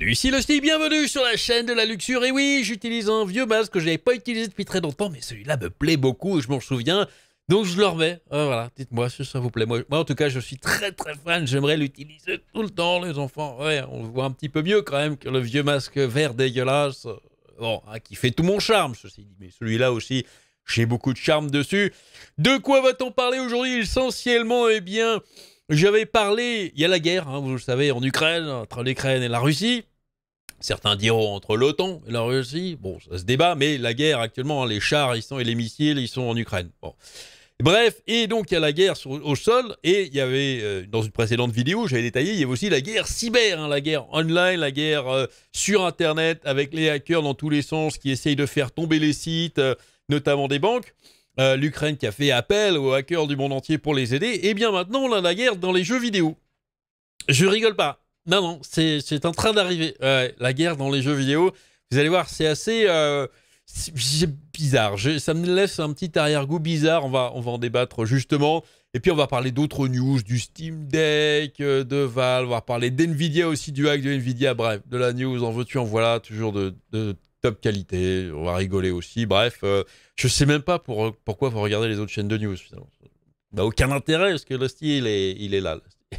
bienvenue, ici le bienvenue sur la chaîne de la luxure. Et oui, j'utilise un vieux masque que je n'avais pas utilisé depuis très longtemps, mais celui-là me plaît beaucoup, je m'en souviens. Donc je le remets. Ah, voilà, dites-moi si ça vous plaît. Moi, moi, en tout cas, je suis très très fan. J'aimerais l'utiliser tout le temps, les enfants. Ouais, on voit un petit peu mieux quand même que le vieux masque vert dégueulasse. Bon, hein, qui fait tout mon charme, ceci dit. Mais celui-là aussi, j'ai beaucoup de charme dessus. De quoi va-t-on parler aujourd'hui Essentiellement, eh bien, j'avais parlé. Il y a la guerre, hein, vous le savez, en Ukraine, entre l'Ukraine et la Russie. Certains diront entre l'OTAN et la Russie. Bon, ça se débat, mais la guerre actuellement, hein, les chars et les missiles, ils sont en Ukraine. Bref, et donc il y a la guerre au sol, et il y avait, euh, dans une précédente vidéo, j'avais détaillé, il y avait aussi la guerre cyber, hein, la guerre online, la guerre euh, sur Internet, avec les hackers dans tous les sens qui essayent de faire tomber les sites, euh, notamment des banques. L'Ukraine qui a fait appel aux hackers du monde entier pour les aider. Et bien maintenant, on a la guerre dans les jeux vidéo. Je rigole pas. Non, non, c'est en train d'arriver. la guerre dans les jeux vidéo, vous allez voir, c'est assez euh, bizarre. ça me laisse un petit arrière-goût bizarre. On va, on va en débattre justement. Et puis, on va parler d'autres news, du Steam Deck, euh, de Valve. On va parler d'NVIDIA aussi, du hack de NVIDIA. Bref, de la news, en veux-tu, en voilà, toujours de, de, top qualité. On va rigoler aussi. Bref, je euh, je sais même pas pour, pourquoi vous regardez les autres chaînes de news, finalement. Bah, aucun intérêt, parce que le il est, il est là.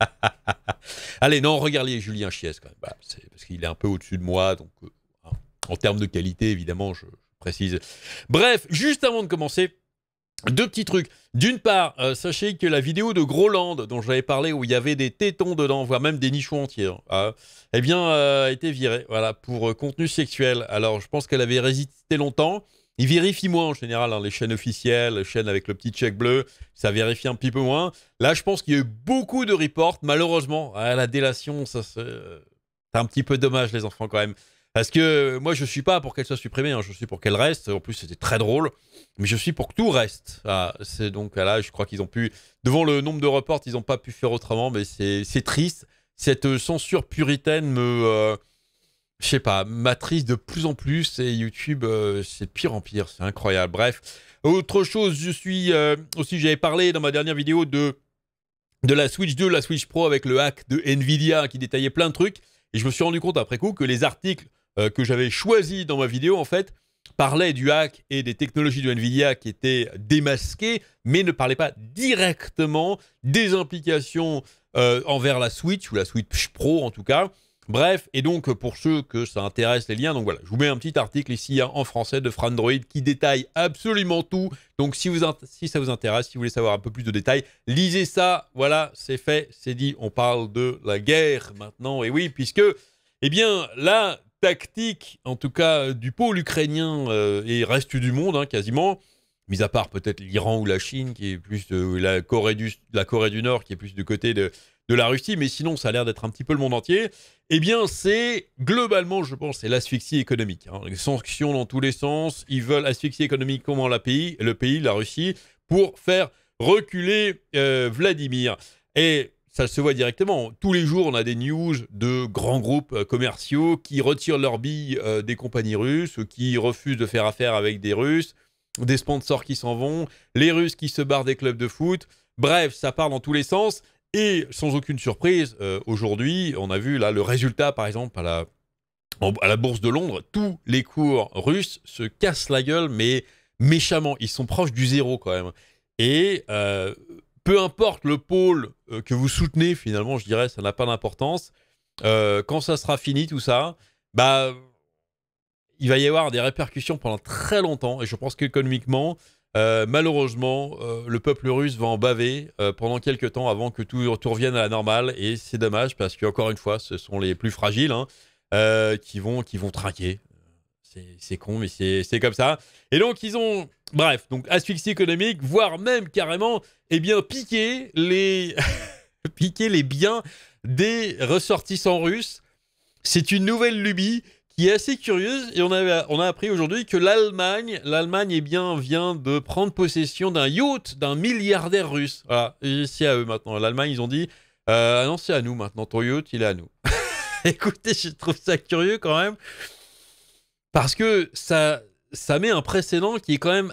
Allez, non, regardez Julien Chies quand même. Bah, c'est parce qu'il est un peu au-dessus de moi, donc euh, en termes de qualité, évidemment, je, précise. Bref, juste avant de commencer, deux petits trucs. D'une part, euh, sachez que la vidéo de Groland, dont j'avais parlé, où il y avait des tétons dedans, voire même des nichons entiers, hein, eh bien, euh, a été virée voilà, pour contenu sexuel. Alors, je pense qu'elle avait résisté longtemps. Ils vérifient moins en général, hein, les chaînes officielles, les chaînes avec le petit check bleu, ça vérifie un petit peu moins. Là, je pense qu'il y a eu beaucoup de reports, malheureusement. la délation, ça c'est un petit peu dommage, les enfants, quand même. Parce que moi, je suis pas pour qu'elle soit supprimée, hein. je suis pour qu'elle reste. En plus, c'était très drôle. Mais je suis pour que tout reste. Ah, c'est donc là, je crois qu'ils ont pu. Devant le nombre de reports, ils n'ont pas pu faire autrement. Mais c'est triste. Cette censure puritaine me, euh, je sais pas, matrice de plus en plus et YouTube, euh, c'est pire en pire, c'est incroyable. Bref, autre chose, je suis euh, aussi, j'avais parlé dans ma dernière vidéo de, de la Switch 2, la Switch Pro avec le hack de Nvidia qui détaillait plein de trucs. Et je me suis rendu compte après coup que les articles euh, que j'avais choisis dans ma vidéo, en fait, parlaient du hack et des technologies de Nvidia qui étaient démasquées, mais ne parlaient pas directement des implications envers la Switch ou la Switch Pro en tout cas. Bref, et donc euh, pour ceux que ça intéresse les liens, donc voilà, je vous mets un petit article ici hein, en français de Frandroid qui détaille absolument tout. Donc si, vous, si ça vous intéresse, si vous voulez savoir un peu plus de détails, lisez ça. Voilà, c'est fait, c'est dit. On parle de la guerre maintenant. Et oui, puisque, eh bien, la tactique, en tout cas euh, du pôle ukrainien euh, et reste du monde hein, quasiment, mis à part peut-être l'Iran ou la Chine qui est plus de la Corée du la Corée du Nord qui est plus du côté de de la Russie, mais sinon ça a l'air d'être un petit peu le monde entier, eh bien c'est globalement, je pense, c'est l'asphyxie économique. Hein. Les sanctions dans tous les sens, ils veulent asphyxier économiquement la pays, le pays, la Russie, pour faire reculer euh, Vladimir. Et ça se voit directement. Tous les jours, on a des news de grands groupes euh, commerciaux qui retirent leurs billes euh, des compagnies russes, qui refusent de faire affaire avec des Russes, des sponsors qui s'en vont, les Russes qui se barrent des clubs de foot. Bref, ça part dans tous les sens. Et sans aucune surprise, euh, aujourd'hui, on a vu là le résultat, par exemple, à la, à la bourse de Londres, tous les cours russes se cassent la gueule, mais méchamment, ils sont proches du zéro quand même. Et euh, peu importe le pôle euh, que vous soutenez, finalement, je dirais, ça n'a pas d'importance. quand ça sera fini, tout ça, bah, il va y avoir des répercussions pendant très longtemps. Et je pense qu'économiquement, euh, malheureusement, euh, le peuple russe va en baver euh, pendant quelques temps avant que tout, revienne à la normale. Et c'est dommage parce qu'encore une fois, ce sont les plus fragiles hein, qui, vont, qui vont trinquer. C'est con, mais c'est comme ça. Et donc, ils ont, bref, donc asphyxie économique, voire même carrément, eh bien, piquer les, piquer les biens des ressortissants russes. C'est une nouvelle lubie qui est assez curieuse. Et on, avait, on a appris aujourd'hui que l'Allemagne, l'Allemagne eh bien, vient de prendre possession d'un yacht d'un milliardaire russe. Voilà, c'est à eux maintenant. L'Allemagne, ils ont dit euh, ah non, c'est à nous maintenant. Ton yacht, il est à nous. Écoutez, je trouve ça curieux quand même. Parce que ça, ça met un précédent qui est quand même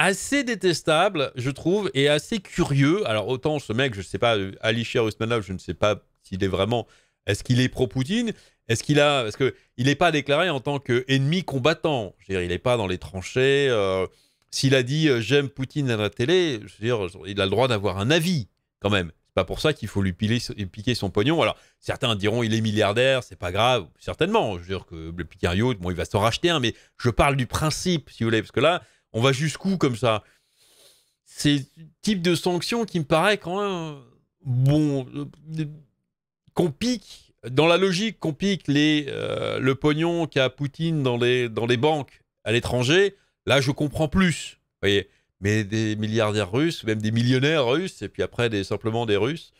assez détestable, je trouve, et assez curieux. Alors, autant ce mec, je ne sais pas, euh, Alisher Usmanov, je ne sais pas s'il est vraiment. Est-ce qu'il est pro-Poutine est-ce qu'il a. Parce il n'est pas déclaré en tant qu'ennemi combattant. Je veux dire, il n'est pas dans les tranchées. Euh, s'il a dit euh, j'aime Poutine à la télé, je veux dire, il a le droit d'avoir un avis, quand même. C'est pas pour ça qu'il faut lui piler, piquer son pognon. Alors, certains diront il est milliardaire, c'est pas grave. Certainement. Je veux dire que le Picario, bon, il va s'en racheter un, mais je parle du principe, si vous voulez. Parce que là, on va jusqu'où comme ça C'est le type de sanction qui me paraît quand même. Bon. Euh, qu'on pique dans la logique qu'on pique les, euh, le pognon qu'a Poutine dans les, dans les banques à l'étranger, là, je comprends plus. voyez Mais des milliardaires russes, même des millionnaires russes, et puis après, des, simplement des Russes.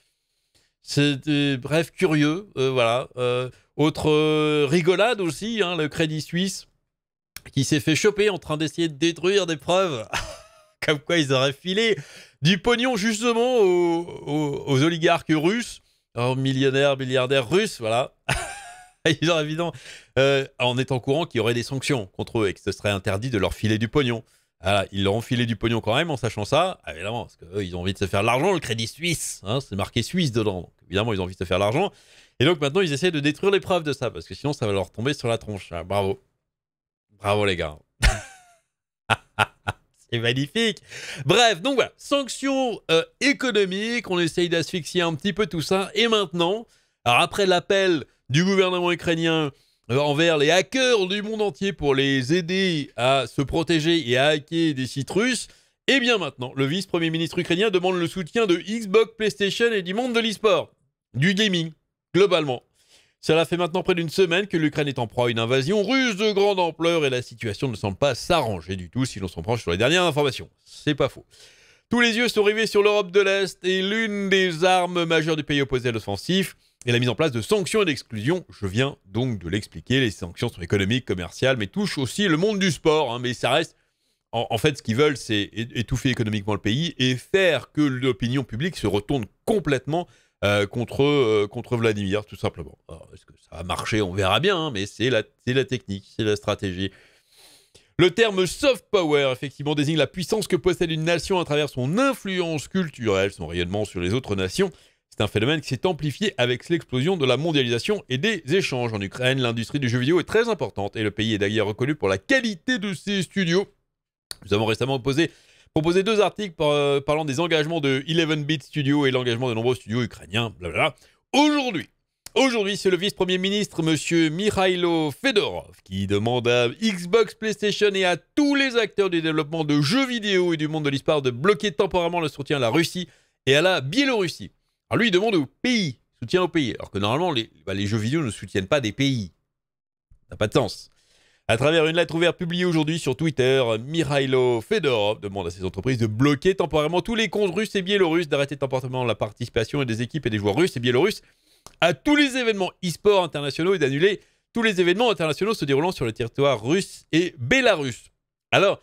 C'est, bref, curieux. Euh, voilà. Euh, autre rigolade aussi, hein, le Crédit Suisse, qui s'est fait choper en train d'essayer de détruire des preuves. Comme quoi, ils auraient filé du pognon justement aux oligarques russes oh, millionnaire, milliardaire russe, voilà. Ils ont évidemment, euh, en étant courant qu'il y aurait des sanctions contre eux et que ce serait interdit de leur filer du pognon. Voilà, ils leur ont filé du pognon quand même en sachant ça, ah, évidemment, parce qu'eux, ils ont envie de se faire l'argent, le crédit suisse, hein, c'est marqué suisse dedans, évidemment, ils ont envie de se faire l'argent. Et donc maintenant, ils essaient de détruire les preuves de ça, parce que sinon, ça va leur tomber sur la tronche. Ah, bravo. Bravo les gars c'est magnifique. Bref, donc voilà, sanctions euh, économiques, on essaye d'asphyxier un petit peu tout ça. Et maintenant, alors après l'appel du gouvernement ukrainien euh, envers les hackers du monde entier pour les aider à se protéger et à hacker des sites russes, et eh bien maintenant, le vice-premier ministre ukrainien demande le soutien de Xbox, PlayStation et du monde de l'e-sport, du gaming, globalement. Cela fait maintenant près d'une semaine que l'Ukraine est en proie à une invasion russe de grande ampleur et la situation ne semble pas s'arranger du tout si l'on s'en prend sur les dernières informations. C'est pas faux. Tous les yeux sont rivés sur l'Europe de l'Est et l'une des armes majeures du pays opposé à l'offensif est la mise en place de sanctions et d'exclusions. Je viens donc de l'expliquer. Les sanctions sont économiques, commerciales, mais touchent aussi le monde du sport. Hein. mais ça reste. en fait, ce qu'ils veulent, c'est étouffer économiquement le pays et faire que l'opinion publique se retourne complètement euh, contre, euh, contre Vladimir, tout simplement. Alors, est-ce que ça va marcher On verra bien, hein, mais c'est la, c'est la technique, c'est la stratégie. Le terme soft power, effectivement, désigne la puissance que possède une nation à travers son influence culturelle, son rayonnement sur les autres nations. C'est un phénomène qui s'est amplifié avec l'explosion de la mondialisation et des échanges. En Ukraine, l'industrie du jeu vidéo est très importante et le pays est d'ailleurs reconnu pour la qualité de ses studios. Nous avons récemment posé proposé deux articles euh, parlant des engagements de 11-bit Studio et l'engagement de nombreux studios ukrainiens, bla. Aujourd'hui, Aujourd'hui, c'est le vice-premier ministre, M. Mikhailo Fedorov, qui demande à Xbox, PlayStation et à tous les acteurs du développement de jeux vidéo et du monde de l'histoire de bloquer temporairement le soutien à la Russie et à la Biélorussie. Alors lui, il demande au pays, soutien au pays, alors que normalement, les, bah, les jeux vidéo ne soutiennent pas des pays. Ça n'a pas de sens. À travers une lettre ouverte publiée aujourd'hui sur Twitter, Mihailo Fedorov demande à ses entreprises de bloquer temporairement tous les comptes russes et biélorusses, d'arrêter temporairement la participation des équipes et des joueurs russes et biélorusses à tous les événements e-sport internationaux et d'annuler tous les événements internationaux se déroulant sur le territoire russe et biélorusse. Alors,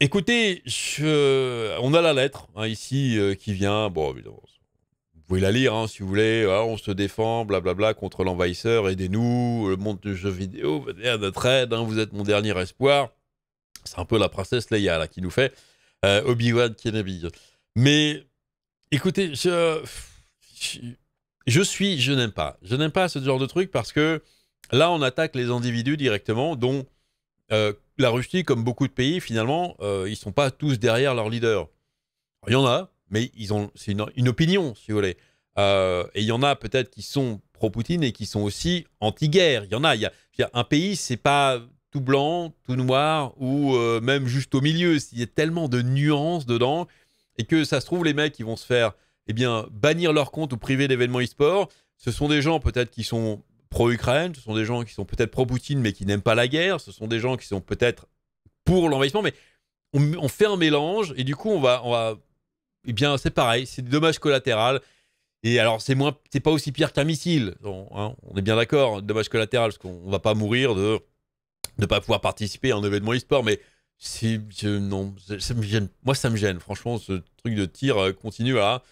écoutez, on a la lettre hein, ici euh, qui vient. Bon, évidemment, vous pouvez la lire hein, si vous voulez. Ah, on se défend, blablabla, contre l'envahisseur, aidez-nous, le monde du jeu vidéo, venez à notre aide, hein, vous êtes mon dernier espoir. C'est un peu la princesse Leia qui nous fait euh, Obi-Wan Kenobi. Mais écoutez, je, suis, je n'aime pas. Je n'aime pas ce genre de truc parce que là, on attaque les individus directement, dont euh, la Russie, comme beaucoup de pays, finalement, euh, ils ne sont pas tous derrière leur leader. Il y en a, mais ils ont, c'est une, opinion, si vous voulez. Euh, et il y en a peut-être qui sont pro-Poutine et qui sont aussi anti-guerre. Il y en a. Il y a, un pays, c'est pas tout blanc, tout noir ou euh, même juste au milieu. Il y a tellement de nuances dedans et que ça se trouve, les mecs, qui vont se faire eh bien, bannir leur compte ou priver d'événements e-sport. Ce sont des gens peut-être qui sont pro-Ukraine, ce sont des gens qui sont peut-être pro-Poutine mais qui n'aiment pas la guerre, ce sont des gens qui sont peut-être pour l'envahissement, mais on, fait un mélange et du coup, on va, on va eh bien c'est pareil, c'est des dommages collatéraux. Et alors c'est moins, c'est pas aussi pire qu'un missile. On, hein, est bien d'accord, dommages collatéraux, parce qu'on va pas mourir de ne pas pouvoir participer à un événement e-sport, mais si non, ça me gêne. Moi, ça me gêne. Franchement, ce truc de tir euh, continue à.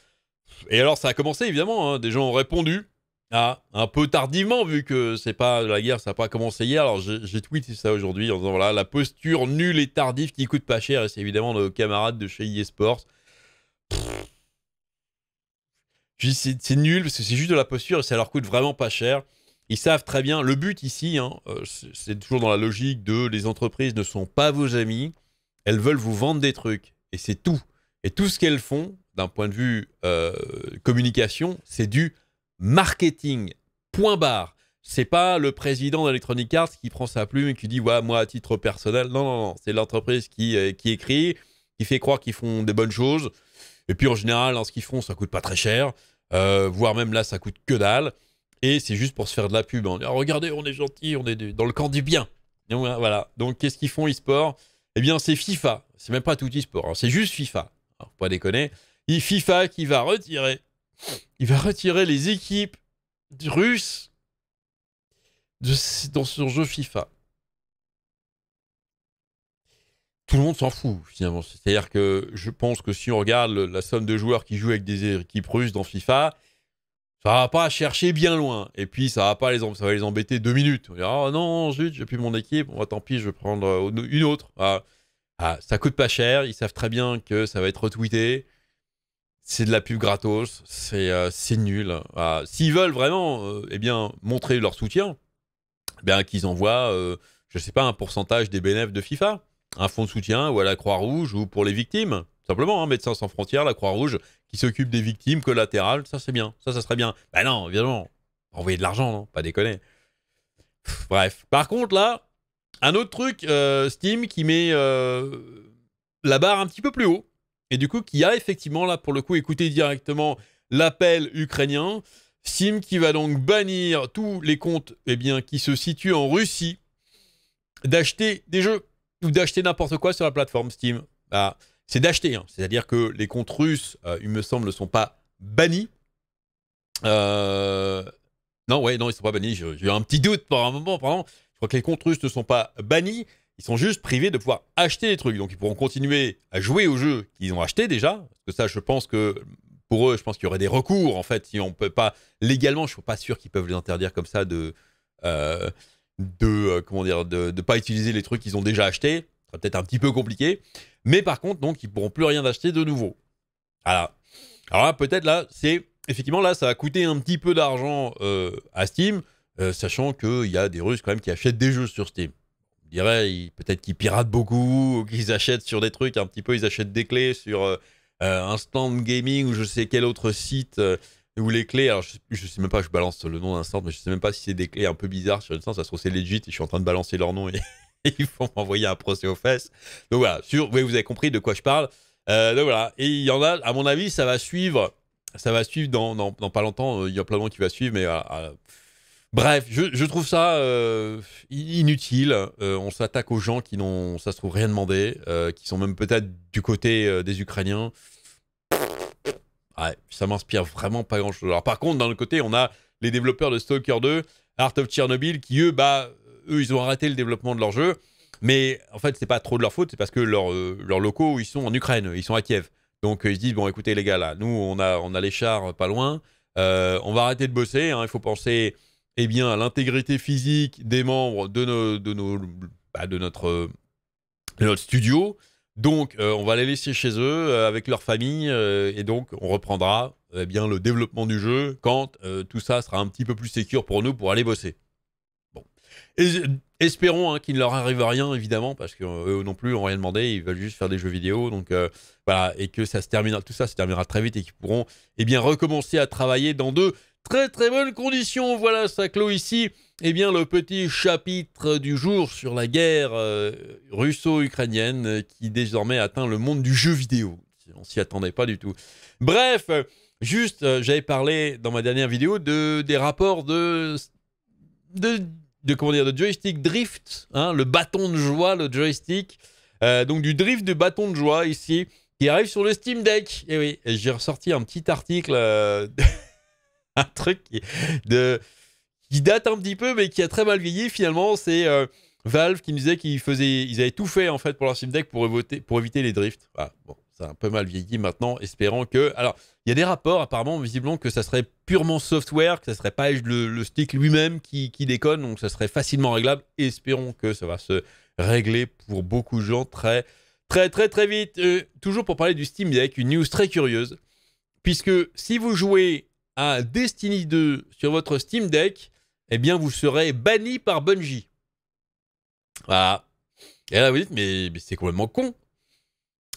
Et alors, ça a commencé évidemment. Hein. Des gens ont répondu un peu tardivement, vu que c'est pas la guerre, ça n'a pas commencé hier. Alors, j'ai tweeté ça aujourd'hui en disant voilà, la posture nulle et tardive qui coûte pas cher. Et c'est évidemment nos camarades de chez e-sports c'est nul parce que c'est juste de la posture et ça leur coûte vraiment pas cher. Ils savent très bien, le but ici, hein, euh, c'est toujours dans la logique de les entreprises ne sont pas vos amis, elles veulent vous vendre des trucs et c'est tout. Et tout ce qu'elles font, d'un point de vue euh, communication, c'est du marketing. Point barre. C'est pas le président d'Electronic Arts qui prend sa plume et qui dit moi à titre personnel. Non non non, c'est l'entreprise qui, euh, qui écrit, qui fait croire qu'ils font des bonnes choses et puis en général, ce qu'ils font, ça coûte pas très cher, euh, voire même là, ça coûte que dalle. Et c'est juste pour se faire de la pub. On hein. ah, regardez, on est gentil, on est dans le camp du bien. voilà. Donc qu'est-ce qu'ils font e-sport Eh bien, c'est FIFA. C'est même pas tout e-sport, hein. c'est juste FIFA. Alors, pas déconner. FIFA qui va retirer, il va retirer les équipes russes dans ce jeu FIFA. tout le monde s'en fout finalement. C'est-à-dire que je pense que si on regarde la somme de joueurs qui jouent avec des équipes russes dans FIFA, ça va pas chercher bien loin. Et puis ça va pas les, ça va les embêter deux minutes. On dire « oh non zut j'ai plus mon équipe, bon, bah, tant pis je vais prendre euh, une autre. Ah, ah, ça coûte pas cher, ils savent très bien que ça va être retweeté. C'est de la pub gratos, c'est euh, c'est nul. Ah, s'ils veulent vraiment euh, eh bien, montrer leur soutien, eh bien qu'ils envoient, je je sais pas, un pourcentage des bénéfices de FIFA un fonds de soutien ou à la Croix-Rouge ou pour les victimes. simplement, hein, Médecins sans frontières, la Croix-Rouge, qui s'occupe des victimes collatérales, ça c'est bien, ça ça serait bien. ben non, évidemment, envoyer de l'argent, pas déconner. bref. Par contre, là, un autre truc, euh, Steam, qui met euh, la barre un petit peu plus haut, et du coup, qui a effectivement, là, pour le coup, écouté directement l'appel ukrainien. Steam qui va donc bannir tous les comptes eh bien, qui se situent en Russie d'acheter des jeux d'acheter n'importe quoi sur la plateforme Steam. Bah, c'est d'acheter, hein. c'est-à-dire que les comptes russes, euh, il me semble, ne sont pas bannis. Euh, non, ouais, non, ils ne sont pas bannis. J'ai eu un petit doute pour un moment, pardon. Je crois que les comptes russes ne sont pas bannis. Ils sont juste privés de pouvoir acheter des trucs. Donc, ils pourront continuer à jouer aux jeux qu'ils ont achetés déjà. Parce que ça, je pense que pour eux, je pense qu'il y aurait des recours, en fait, si on peut pas légalement. Je ne suis pas sûr qu'ils peuvent les interdire comme ça de. Euh, de euh, comment dire de ne pas utiliser les trucs qu'ils ont déjà achetés. Ça peut-être un petit peu compliqué. Mais par contre, donc, ils pourront plus rien acheter de nouveau. alors Alors là, peut-être là, c'est effectivement là, ça a coûté un petit peu d'argent euh, à Steam, euh, sachant qu'il y a des Russes quand même qui achètent des jeux sur Steam. On dirait peut-être qu'ils piratent beaucoup, qu'ils achètent sur des trucs un petit peu, ils achètent des clés sur un stand gaming ou je sais quel autre site ou les clés, alors je, sais même pas, je balance le nom d'un centre, mais je sais même pas si c'est des clés un peu bizarres sur une centre, ça se trouve c'est legit, et je suis en train de balancer leur nom et, ils vont m'envoyer un procès aux fesses. Donc voilà, sur, vous avez compris de quoi je parle. Euh, donc voilà, et il y en a, à mon avis, ça va suivre, ça va suivre dans, pas longtemps, euh, il y a plein de gens qui va suivre, mais euh, Bref, je, trouve ça inutile. on s'attaque aux gens qui n'ont, ça se trouve, rien demandé, qui sont même peut-être du côté des Ukrainiens. Ah, ça m'inspire vraiment pas grand-chose. Alors par contre, d'un le côté, on a les développeurs de Stalker 2, Art of Chernobyl, qui eux, bah, eux, ils ont arrêté le développement de leur jeu. Mais en fait, c'est pas trop de leur faute, c'est parce que euh, leurs locaux, ils sont en Ukraine, ils sont à Kiev. Donc euh, ils se disent, bon, écoutez les gars, là, nous, on a, on a les chars euh, pas loin, on va arrêter de bosser, hein. il faut penser eh bien, à l'intégrité physique des membres de, nos, de, nos, bah, de, notre, de notre studio. Donc, euh, on va les laisser chez eux, euh, avec leur famille, euh, et donc on reprendra eh bien le développement du jeu quand tout ça sera un petit peu plus sécur pour nous pour aller bosser. Bon, espérons hein, qu'il ne leur arrive rien évidemment parce qu'eux non plus n'ont rien demandé, ils veulent juste faire des jeux vidéo, donc voilà et que ça se terminera, tout ça se terminera très vite et qu'ils pourront eh bien recommencer à travailler dans deux très très bonne condition, Voilà, ça clôt ici eh bien, le petit chapitre du jour sur la guerre euh, russo-ukrainienne euh, qui désormais atteint le monde du jeu vidéo. On s'y attendait pas du tout. Bref, juste, euh, j'avais parlé dans ma dernière vidéo de, des rapports de, de, de comment dire, de joystick drift, hein, le bâton de joie, le joystick. donc du drift de bâton de joie ici, qui arrive sur le Steam Deck. Et eh oui, j'ai ressorti un petit article. un truc qui, de, qui date un petit peu, mais qui a très mal vieilli finalement. C'est euh, Valve qui nous disait qu'ils ils avaient tout fait en fait pour leur Steam Deck pour, pour éviter les drifts. Ah, bon, c'est un peu mal vieilli maintenant, espérant que. Alors, il y a des rapports apparemment, visiblement, que ça serait purement software, que ça serait pas le, stick lui-même qui, qui, déconne, donc ça serait facilement réglable. Espérons que ça va se régler pour beaucoup de gens très, très, très, très vite. Euh, toujours pour parler du Steam Deck, une news très curieuse, puisque si vous jouez à Destiny 2 sur votre Steam Deck, eh bien, vous serez banni par Bungie. Voilà. Ah. Et là, vous dites, mais, c'est complètement con.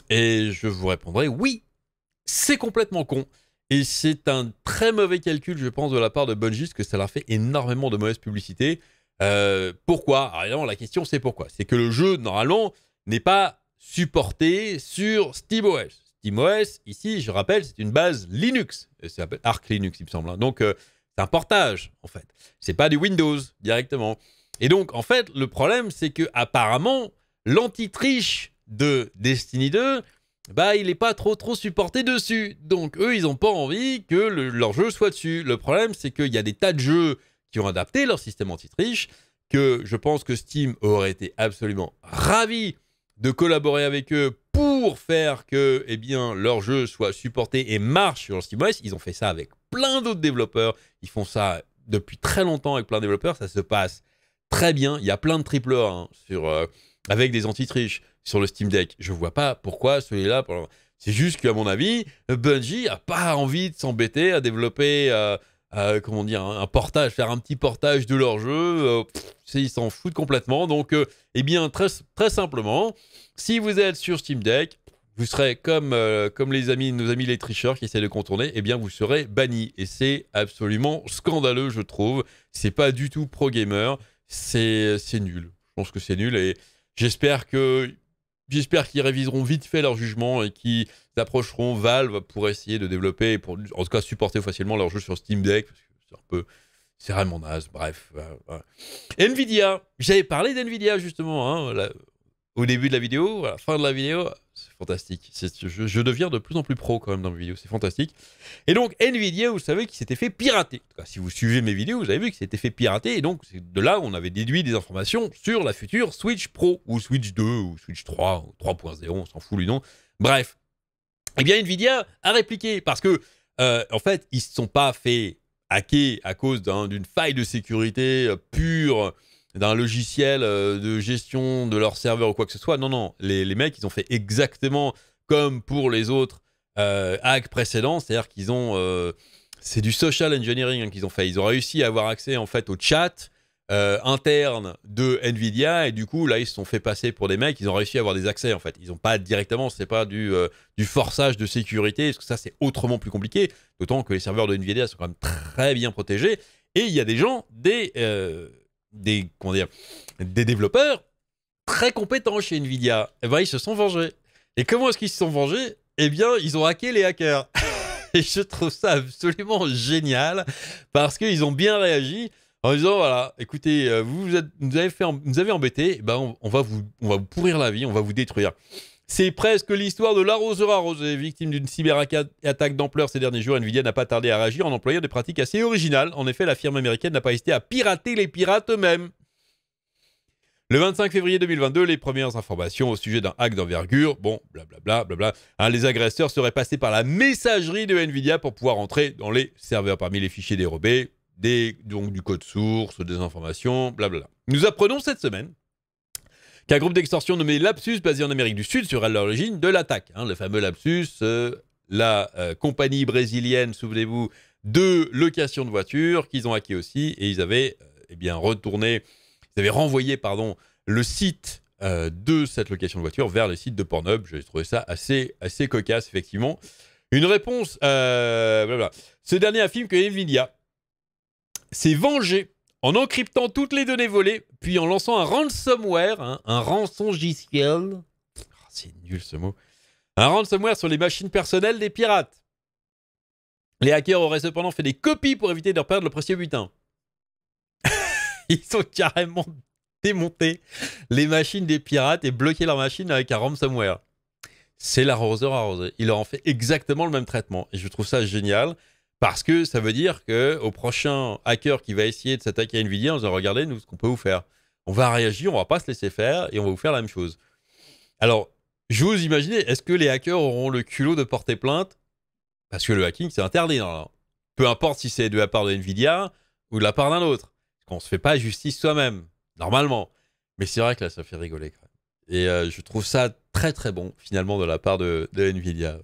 Et je vous répondrai, oui, c'est complètement con. Et c'est un très mauvais calcul, je pense, de la part de Bungie, parce que ça leur fait énormément de mauvaise publicité. Euh, pourquoi Alors évidemment, la question, c'est pourquoi C'est que le jeu, normalement, n'est pas supporté sur SteamOS. SteamOS, ici, je rappelle, c'est une base Linux. C'est Arc Linux, il me semble. Hein. Donc, euh, c'est un portage, en fait. C'est pas du Windows directement. Et donc, en fait, le problème, c'est que apparemment, l'anti-triche de Destiny 2, bah, il n'est pas trop trop supporté dessus. Donc, eux, ils n'ont pas envie que leur jeu soit dessus. Le problème, c'est qu'il y a des tas de jeux qui ont adapté leur système anti-triche, que je pense que Steam aurait été absolument ravi de collaborer avec eux pour faire que eh bien, leur jeu soit supporté et marche sur SteamOS. Ils ont fait ça avec plein d'autres développeurs. Ils font ça depuis très longtemps avec plein de développeurs. Ça se passe très bien. Il y a plein de tripleurs hein, sur, euh, avec des anti-triches sur le Steam Deck. Je ne vois pas pourquoi celui-là. C'est juste qu'à mon avis, Bungie a pas envie de s'embêter à développer. Euh, euh, comment dire, un, portage, faire un petit portage de leur jeu. Euh, ils s'en foutent complètement. Donc, euh, eh bien, très, très simplement, si vous êtes sur Steam Deck, vous serez comme, comme les amis, nos amis les tricheurs qui essaient de contourner, eh bien, vous serez banni. Et c'est absolument scandaleux, je trouve. C'est pas du tout pro gamer. C'est nul. Je pense que c'est nul et j'espère que J'espère qu'ils réviseront vite fait leur jugement et qu'ils approcheront Valve pour essayer de développer, pour en tout cas supporter facilement leur jeu sur Steam Deck. C'est un peu. C'est vraiment naze, bref. Nvidia, j'avais parlé d'Nvidia justement. Hein, la, au début de la vidéo, à la fin de la vidéo. C'est fantastique. Je, je, deviens de plus en plus pro quand même dans mes vidéos. C'est fantastique. Et donc, Nvidia, vous savez qu'il s'était fait pirater. En tout cas, si vous suivez mes vidéos, vous avez vu qu'il s'était fait pirater. Et donc, de là, on avait déduit des informations sur la future Switch Pro, ou Switch 2, ou Switch 3, 3.0, on s'en fout du nom. Bref. Eh bien, Nvidia a répliqué parce que, euh, en fait, ils ne se sont pas fait hacker à cause d'une faille de sécurité euh, pure d'un logiciel euh, de gestion de leur serveur ou quoi que ce soit. Non, non, les, les mecs, ils ont fait exactement comme pour les autres euh, hacks précédents, c'est-à-dire qu'ils ont... Euh, c'est du social engineering hein, qu'ils ont fait. Ils ont réussi à avoir accès en fait au chat euh, interne de Nvidia et du coup là ils se sont fait passer pour des mecs. Ils ont réussi à avoir des accès en fait. Ils n'ont pas directement, c'est pas du, du forçage de sécurité parce que ça c'est autrement plus compliqué. D'autant que les serveurs de Nvidia sont quand même très bien protégés et il y a des gens, des des, des développeurs très compétents chez Nvidia. et eh ben, ils se sont vengés. Et comment est-ce qu'ils se sont vengés Eh bien, ils ont hacké les hackers. Et je trouve ça absolument génial parce qu'ils ont bien réagi en disant voilà, écoutez, euh, vous, vous, avez fait, avez embêté, eh ben va vous, on va vous pourrir la vie, on va vous détruire. C'est presque l'histoire de l'arroseur arrosé. Victime d'une cyberattaque d'ampleur ces derniers jours, Nvidia n'a pas tardé à réagir en employant des pratiques assez originales. En effet, la firme américaine n'a pas hésité à pirater les pirates eux-mêmes. Le 25 février 2022, les premières informations au sujet d'un hack d'envergure, bon, blablabla, blabla, les agresseurs seraient passés par la messagerie de Nvidia pour pouvoir entrer dans les serveurs parmi les fichiers dérobés, des, donc du code source, des informations, blablabla. Nous apprenons cette semaine qu'un groupe d'extorsion nommé Lapsus, basé en Amérique du Sud, serait à l'origine de l'attaque. Hein, le fameux Lapsus, euh, la euh, compagnie brésilienne, souvenez-vous, de location de voitures qu'ils ont acquis aussi, et ils avaient euh, eh bien retourné, ils avaient renvoyé pardon le site de cette location de voitures vers le site de Pornhub. J'ai trouvé ça assez assez cocasse effectivement. Une réponse, Ce dernier affirme que Nvidia s'est vengé en encryptant toutes les données volées, puis en lançant un ransomware, hein, un rançon ah, c'est nul ce mot. Un ransomware sur les machines personnelles des pirates. Les hackers auraient cependant fait des copies pour éviter de perdre le précieux butin. Ils ont carrément démonté les machines des pirates et bloqué leurs machines avec un ransomware. C'est l'arroseur rose. Il leur en fait exactement le même traitement. Et je trouve ça génial. Parce que ça veut dire que au prochain hacker qui va essayer de s'attaquer à Nvidia, on va regarder nous ce qu'on peut vous faire. On va réagir, on va pas se laisser faire et on va vous faire la même chose. Alors, je vous imaginer, est-ce que les hackers auront le culot de porter plainte Parce que le hacking, c'est interdit. Non Peu importe si c'est de la part de Nvidia ou de la part d'un autre. Parce qu'on ne se fait pas justice soi-même, normalement. Mais c'est vrai que là, ça fait rigoler quand même. Et euh, je trouve ça très très bon finalement de la part de, Nvidia.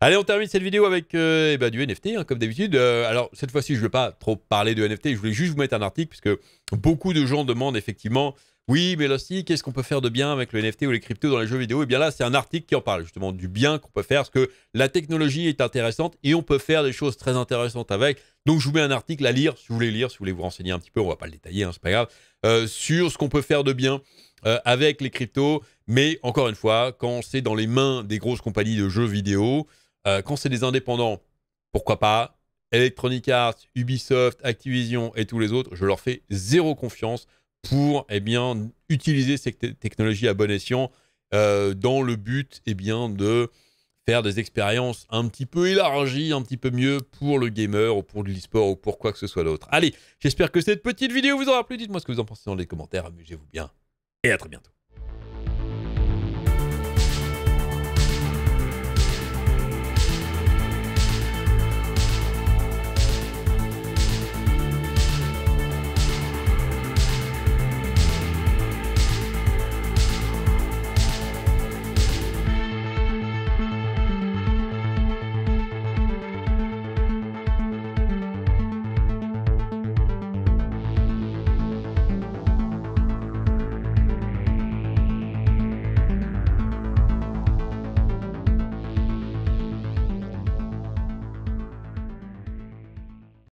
Allez, on termine cette vidéo avec euh, eh ben, du NFT, hein, comme d'habitude. Euh, alors cette fois-ci, je ne vais pas trop parler de NFT, je voulais juste vous mettre un article, puisque beaucoup de gens demandent effectivement, oui, mais aussi, qu'est-ce qu'on peut faire de bien avec le NFT ou les cryptos dans les jeux vidéo Et eh bien là, c'est un article qui en parle justement du bien qu'on peut faire, parce que la technologie est intéressante et on peut faire des choses très intéressantes avec. Donc je vous mets un article à lire, si vous voulez lire, si vous voulez vous renseigner un petit peu, on ne va pas le détailler, hein, c'est pas grave, sur ce qu'on peut faire de bien euh, avec les cryptos. Mais encore une fois, quand c'est dans les mains des grosses compagnies de jeux vidéo, euh, quand c'est des indépendants, pourquoi pas Electronic Arts, Ubisoft, Activision et tous les autres, je leur fais zéro confiance pour eh bien, utiliser ces technologies à bon escient euh, dans le but eh bien, de faire des expériences un petit peu élargies, un petit peu mieux pour le gamer ou pour l'e-sport ou pour quoi que ce soit d'autre. Allez, j'espère que cette petite vidéo vous aura plu. Dites-moi ce que vous en pensez dans les commentaires. Amusez-vous bien et à très bientôt.